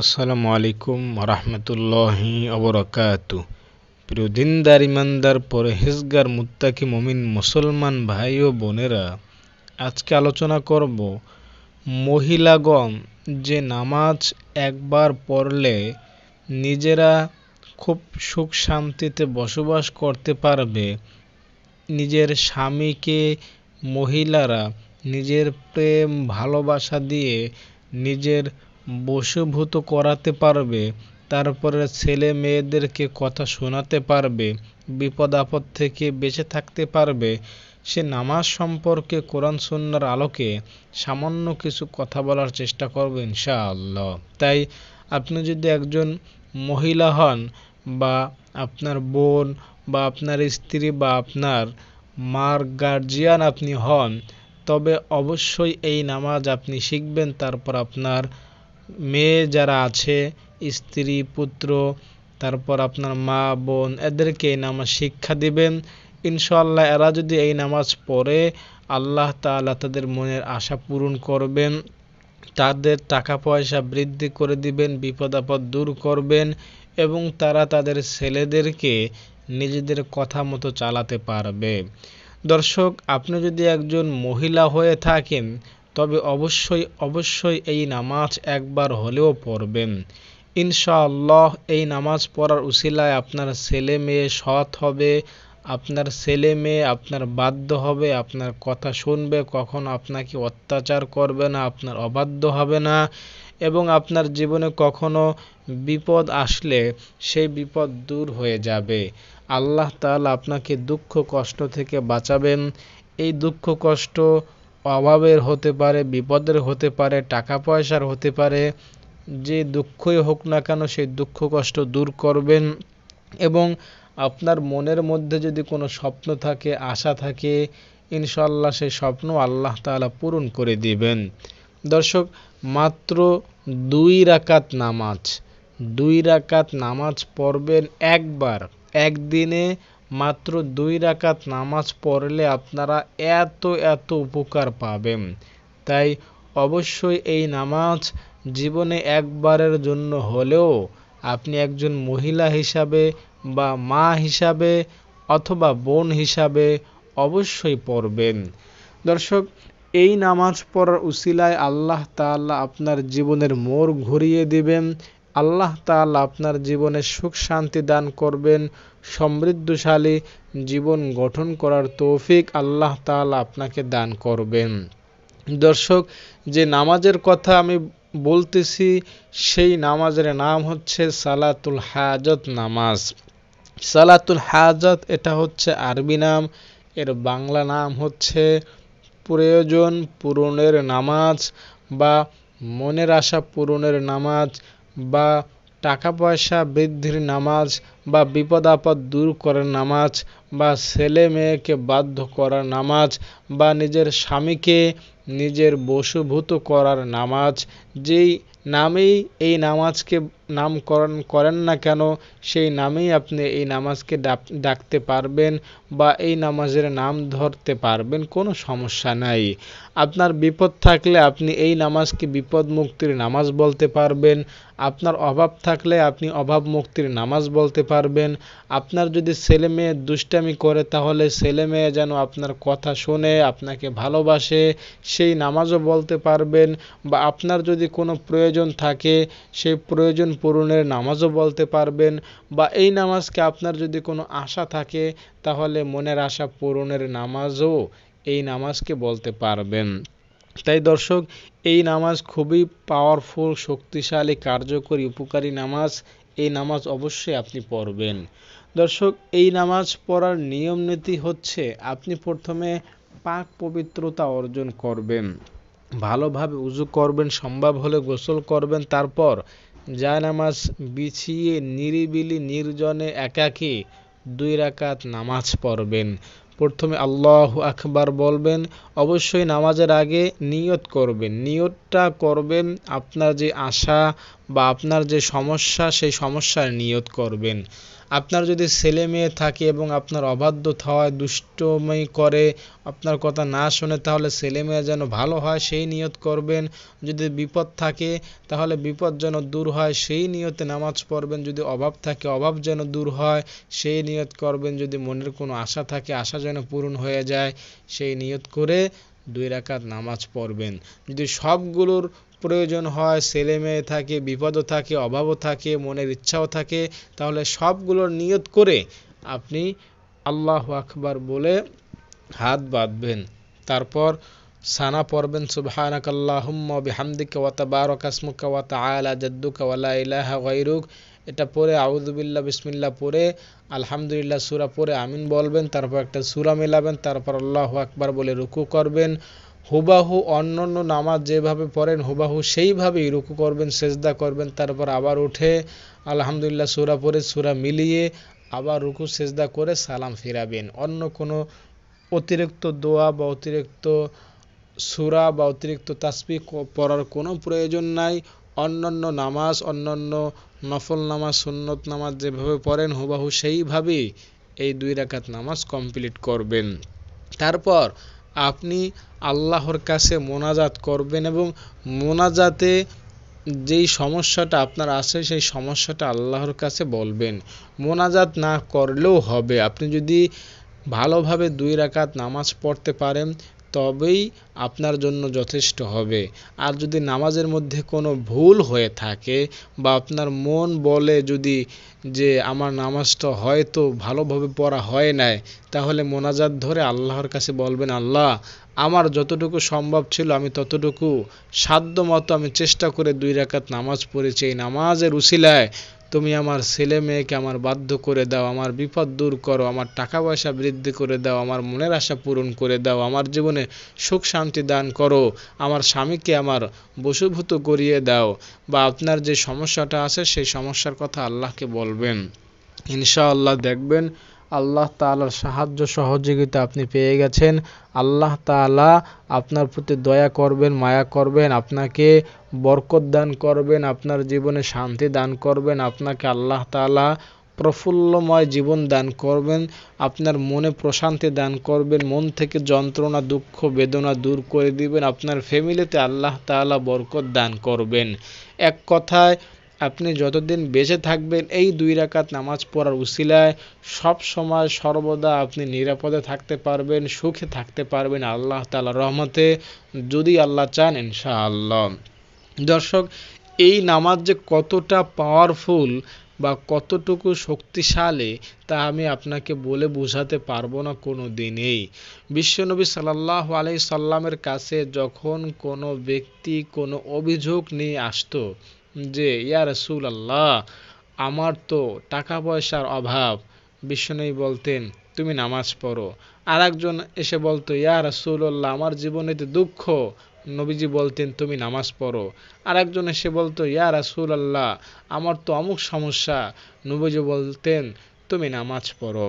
আসসালামু আলাইকুম রহমতুল্লাহি অবরকাত প্রিয় দিনদার ইমানদার পরহেজগার মুত্তাকি মমিন মুসলমান ভাই ও বোনেরা আজকে আলোচনা করব মহিলাগণ যে নামাজ একবার পড়লে নিজেরা খুব সুখ শান্তিতে বসবাস করতে পারবে নিজের স্বামীকে মহিলারা নিজের প্রেম ভালোবাসা দিয়ে নিজের বশীভূত করাতে পারবে তারপরে ছেলে মেয়েদেরকে কথা শোনাতে পারবে বিপদ আপদ থেকে বেঁচে থাকতে পারবে সে নামাজ সম্পর্কে কোরআন সন্ন্যার আলোকে সামান্য কিছু কথা বলার চেষ্টা করবে ইনশাআল্লাহ তাই আপনি যদি একজন মহিলা হন বা আপনার বোন বা আপনার স্ত্রী বা আপনার মার গার্জিয়ান আপনি হন তবে অবশ্যই এই নামাজ আপনি শিখবেন তারপর আপনার মেয়ে যারা আছে স্ত্রী পুত্র তারপর আপনার মা বোন এদেরকে এই নামাজ শিক্ষা দিবেন ইনশাল্লাহ এরা যদি এই নামাজ পড়ে আল্লাহ তালা তাদের মনের আশা পূরণ করবেন তাদের টাকা পয়সা বৃদ্ধি করে দিবেন বিপদ আপদ দূর করবেন এবং তারা তাদের ছেলেদেরকে নিজেদের কথা মতো চালাতে পারবে দর্শক আপনি যদি একজন মহিলা হয়ে থাকেন তবে অবশ্যই অবশ্যই এই নামাজ একবার হলেও পড়বেন ইনশাআল্লাহ এই নামাজ পড়ার উশিলায় আপনার ছেলে মেয়ে সৎ হবে আপনার ছেলে মেয়ে আপনার বাধ্য হবে আপনার কথা শুনবে কখন আপনাকে অত্যাচার করবে না আপনার অবাধ্য হবে না এবং আপনার জীবনে কখনো বিপদ আসলে সেই বিপদ দূর হয়ে যাবে আল্লাহ তাআলা আপনাকে দুঃখ কষ্ট থেকে বাঁচাবেন এই দুঃখ কষ্ট অভাবের হতে পারে বিপদের হতে পারে টাকা পয়সার হতে পারে যে দুঃখই হোক না কেন সেই দুঃখ কষ্ট দূর করবেন এবং আপনার মনের মধ্যে যদি কোনো স্বপ্ন থাকে আশা থাকে ইনশাল্লাহ সেই স্বপ্ন আল্লাহ তালা পূরণ করে দিবেন দর্শক মাত্র দুই রাকাত নামাজ দুই রাকাত নামাজ পড়বেন একবার একদিনে মাত্র দুই রাকাত নামাজ পড়লে আপনারা এত এত উপকার পাবেন তাই অবশ্যই এই নামাজ জীবনে একবারের জন্য হলেও আপনি একজন মহিলা হিসাবে বা মা হিসাবে অথবা বোন হিসাবে অবশ্যই পড়বেন দর্শক এই নামাজ পড়ার উশিলায় আল্লাহ তাল্লাহ আপনার জীবনের মোড় ঘুরিয়ে দিবেন আল্লাহ তাল্লাহ আপনার জীবনে সুখ শান্তি দান করবেন সমৃদ্ধশালী জীবন গঠন করার তৌফিক আল্লাহ তালা আপনাকে দান করবেন দর্শক যে নামাজের কথা আমি বলতেছি সেই নামাজের নাম হচ্ছে সালাতুল হাজত নামাজ সালাতুল হাজত এটা হচ্ছে আরবি নাম এর বাংলা নাম হচ্ছে প্রয়োজন পূরণের নামাজ বা মনের আশা পূরণের নামাজ বা টাকা পয়সা বৃদ্ধির নামাজ বা বিপদ আপদ দূর করার নামাজ বা ছেলে মেয়েকে বাধ্য করার নামাজ বা নিজের স্বামীকে নিজের বশীভূত করার নামাজ যেই নামেই এই নামাজকে নামকরণ করেন না কেন সেই নামেই আপনি এই নামাজকে ডাকতে পারবেন বা এই নামাজের নাম ধরতে পারবেন কোনো সমস্যা নাই আপনার বিপদ থাকলে আপনি এই নামাজকে বিপদ মুক্তির নামাজ বলতে পারবেন আপনার অভাব থাকলে আপনি অভাব মুক্তির নামাজ বলতে পারবেন আপনার যদি ছেলে মেয়ে দুষ্টামি করে তাহলে ছেলে মেয়ে যেন আপনার কথা শুনে আপনাকে ভালোবাসে সেই নামাজও বলতে পারবেন বা আপনার যদি কোনো প্রয়োজন প্রয়োজন থাকে সেই প্রয়োজন পূরণের নামাজও বলতে পারবেন বা এই নামাজকে আপনার যদি কোনো আশা থাকে তাহলে মনের আশা পূরণের নামাজও এই নামাজকে বলতে পারবেন তাই দর্শক এই নামাজ খুবই পাওয়ারফুল শক্তিশালী কার্যকরী উপকারী নামাজ এই নামাজ অবশ্যই আপনি পড়বেন দর্শক এই নামাজ পড়ার নিয়ম নীতি হচ্ছে আপনি প্রথমে পাক পবিত্রতা অর্জন করবেন ভালোভাবে উজু করবেন সম্ভব হলে গোসল করবেন তারপর জায়নামাজ বিছিয়ে নিরিবিলি নির্জনে একাকে দুই রাকাত নামাজ পড়বেন প্রথমে আল্লাহ আকবার বলবেন অবশ্যই নামাজের আগে নিয়ত করবেন নিয়তটা করবেন আপনার যে আশা বা আপনার যে সমস্যা সেই সমস্যার নিয়ত করবেন আপনার যদি ছেলে মেয়ে থাকে এবং আপনার অবাধ্য হয় দুষ্টমি করে আপনার কথা না শোনে তাহলে ছেলে মেয়ে যেন ভালো হয় সেই নিয়ত করবেন যদি বিপদ থাকে তাহলে বিপদ যেন দূর হয় সেই নিয়তে নামাজ পড়বেন যদি অভাব থাকে অভাব যেন দূর হয় সেই নিয়ত করবেন যদি মনের কোনো আশা থাকে আশা যেন পূরণ হয়ে যায় সেই নিয়ত করে দুই রাকাত নামাজ পড়বেন যদি সবগুলোর প্রয়োজন হয় ছেলে মেয়ে থাকে বিপদও থাকে অভাবও থাকে মনের ইচ্ছাও থাকে তাহলে সবগুলো নিয়ত করে আপনি আল্লাহ আকবার বলে হাত বাঁধবেন তারপর সানা পড়বেন সুবহানাক আল্লাহুম্মা বিহামদিকা ওয়াতা তাবারাক ওয়াতা ওয়া তাআলা জাদ্দুকা ওয়ালা ইলাহা গায়রুক এটা পরে আউদুবিল্লা বিসমিল্লা পরে আলহামদুলিল্লাহ সূরা পরে আমিন বলবেন তারপর একটা সুরা মেলাবেন তারপর আল্লাহ আকবার বলে রুকু করবেন হুবাহু অন্যান্য নামাজ যেভাবে পড়েন হুবাহু সেইভাবেই রুকু করবেন সেজদা করবেন তারপর আবার উঠে আলহামদুলিল্লাহ সুরা পরে সুরা মিলিয়ে আবার রুকু সেজদা করে সালাম ফিরাবেন অন্য কোনো অতিরিক্ত দোয়া বা অতিরিক্ত সুরা বা অতিরিক্ত তাসপি পড়ার কোনো প্রয়োজন নাই অন্যান্য নামাজ অন্যান্য নফল নামাজ সুন্নত নামাজ যেভাবে পড়েন হুবাহু সেইভাবেই এই দুই রাকাত নামাজ কমপ্লিট করবেন তারপর আপনি আল্লাহর কাছে মোনাজাত করবেন এবং মোনাজাতে যেই সমস্যাটা আপনার আছে সেই সমস্যাটা আল্লাহর কাছে বলবেন মোনাজাত না করলেও হবে আপনি যদি ভালোভাবে দুই রাকাত নামাজ পড়তে পারেন তবেই আপনার জন্য যথেষ্ট হবে আর যদি নামাজের মধ্যে কোনো ভুল হয়ে থাকে বা আপনার মন বলে যদি যে আমার নামাজটা হয়তো ভালোভাবে পড়া হয় নাই তাহলে মোনাজাত ধরে আল্লাহর কাছে বলবেন আল্লাহ আমার যতটুকু সম্ভব ছিল আমি ততটুকু সাধ্য মতো আমি চেষ্টা করে দুই রাকাত নামাজ পড়েছি এই নামাজের উসিলায় তুমি আমার ছেলে মেয়েকে আমার বাধ্য করে দাও আমার বিপদ দূর করো আমার টাকা পয়সা বৃদ্ধি করে দাও আমার মনের আশা পূরণ করে দাও আমার জীবনে সুখ শান্তি দান করো আমার স্বামীকে আমার বসুভূত করিয়ে দাও বা আপনার যে সমস্যাটা আছে সেই সমস্যার কথা আল্লাহকে বলবেন ইনশাআল্লাহ দেখবেন আল্লাহ তালার সাহায্য সহযোগিতা আপনি পেয়ে গেছেন আল্লাহ তালা আপনার প্রতি দয়া করবেন মায়া করবেন আপনাকে বরকত দান করবেন আপনার জীবনে শান্তি দান করবেন আপনাকে আল্লাহ তালা প্রফুল্লময় জীবন দান করবেন আপনার মনে প্রশান্তি দান করবেন মন থেকে যন্ত্রণা দুঃখ বেদনা দূর করে দিবেন আপনার ফ্যামিলিতে আল্লাহ তালা বরকত দান করবেন এক কথায় আপনি যতদিন বেঁচে থাকবেন এই দুই রাকাত নামাজ পড়ার উসিলায় সব সময় সর্বদা আপনি নিরাপদে থাকতে পারবেন সুখে থাকতে পারবেন আল্লাহ তালা রহমতে যদি আল্লাহ চান ইনশাআল্লাহ দর্শক এই নামাজ যে কতটা পাওয়ারফুল বা কতটুকু শক্তিশালী তা আমি আপনাকে বলে বোঝাতে পারবো না কোনো দিনেই বিশ্বনবী সাল্লাহ আলাই সাল্লামের কাছে যখন কোনো ব্যক্তি কোনো অভিযোগ নিয়ে আসতো যে ইয়া রসুল আল্লাহ আমার তো টাকা পয়সার অভাব বিষ্ণুই বলতেন তুমি নামাজ পড়ো আর একজন এসে বলতো ইয়া রসুল্লাহ আমার জীবনেতে দুঃখ নবীজি বলতেন তুমি নামাজ পড়ো আর একজন এসে বলতো ইয়া আল্লাহ আমার তো অমুক সমস্যা নবীজি বলতেন তুমি নামাজ পড়ো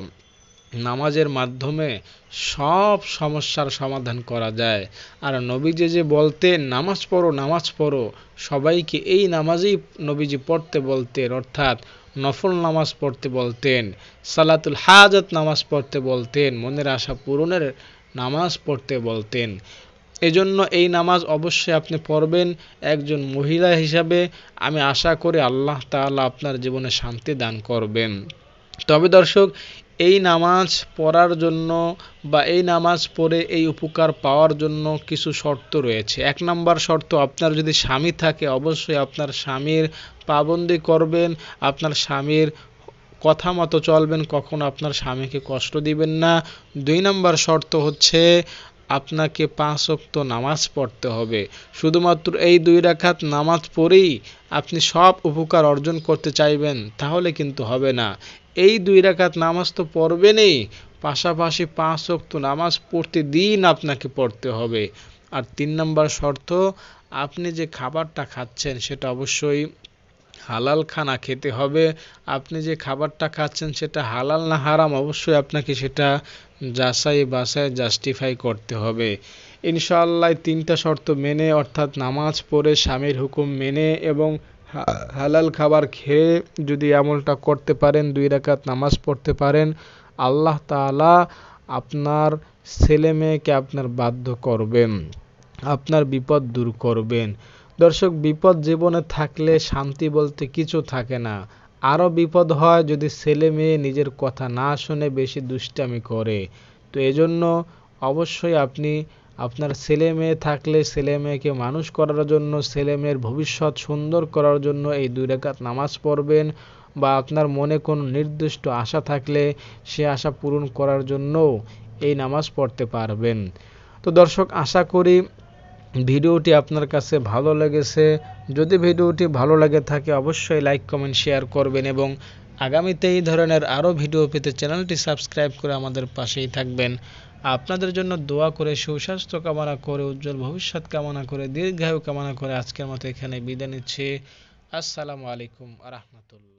নামাজের মাধ্যমে সব সমস্যার সমাধান করা যায় আর নবীজি যে বলতেন নামাজ পড়ো নামাজ পড়ো সবাইকে এই নামাজই নবীজি পড়তে বলতেন অর্থাৎ নফল নামাজ পড়তে বলতেন সালাতুল হাজত নামাজ পড়তে বলতেন মনের আশা পূরণের নামাজ পড়তে বলতেন এজন্য এই নামাজ অবশ্যই আপনি পড়বেন একজন মহিলা হিসাবে আমি আশা করি আল্লাহ তালা আপনার জীবনে শান্তি দান করবেন তবে দর্শক এই নামাজ পড়ার জন্য বা এই নামাজ পড়ে এই উপকার পাওয়ার জন্য কিছু শর্ত রয়েছে এক নম্বর শর্ত আপনার যদি স্বামী থাকে অবশ্যই আপনার স্বামীর পাবন্দি করবেন আপনার স্বামীর কথা মতো চলবেন কখন আপনার স্বামীকে কষ্ট দিবেন না দুই নম্বর শর্ত হচ্ছে আপনাকে পাঁচ অক্ত নামাজ পড়তে হবে শুধুমাত্র এই দুই রাখাত নামাজ পড়েই আপনি সব উপকার অর্জন করতে চাইবেন তাহলে কিন্তু হবে না এই দুই রাকাত নামাজ তো পড়বেনই পাশাপাশি পাঁচ অক্ত নামাজ প্রতিদিন আপনাকে পড়তে হবে আর তিন নম্বর শর্ত আপনি যে খাবারটা খাচ্ছেন সেটা অবশ্যই হালাল খানা খেতে হবে আপনি যে খাবারটা খাচ্ছেন সেটা হালাল না হারাম অবশ্যই আপনাকে সেটা যাচাই বাসায় জাস্টিফাই করতে হবে ইনশাআল্লাহ তিনটা শর্ত মেনে অর্থাৎ নামাজ পড়ে স্বামীর হুকুম মেনে এবং হালাল খাবার খেয়ে যদি আমলটা করতে পারেন দুই রাকাত নামাজ পড়তে পারেন আল্লাহ তালা আপনার ছেলে মেয়েকে আপনার বাধ্য করবেন আপনার বিপদ দূর করবেন দর্শক বিপদ জীবনে থাকলে শান্তি বলতে কিছু থাকে না আরও বিপদ হয় যদি ছেলে মেয়ে নিজের কথা না শুনে বেশি দুষ্টামি করে তো এজন্য অবশ্যই আপনি আপনার ছেলে মেয়ে থাকলে ছেলে মেয়েকে মানুষ করার জন্য ছেলে মেয়ের ভবিষ্যৎ সুন্দর করার জন্য এই দুই রেখাত নামাজ পড়বেন বা আপনার মনে কোনো নির্দিষ্ট আশা থাকলে সে আশা পূরণ করার জন্য এই নামাজ পড়তে পারবেন তো দর্শক আশা করি ভিডিওটি আপনার কাছে ভালো লেগেছে যদি ভিডিওটি ভালো লাগে থাকে অবশ্যই লাইক কমেন্ট শেয়ার করবেন এবং আগামীতে এই ধরনের আরও ভিডিও পেতে চ্যানেলটি সাবস্ক্রাইব করে আমাদের পাশেই থাকবেন আপনাদের জন্য দোয়া করে সুস্বাস্থ্য কামনা করে উজ্জ্বল ভবিষ্যৎ কামনা করে দীর্ঘায়ু কামনা করে আজকের মতো এখানে বিদায় নিচ্ছি আসসালামু আলাইকুম আ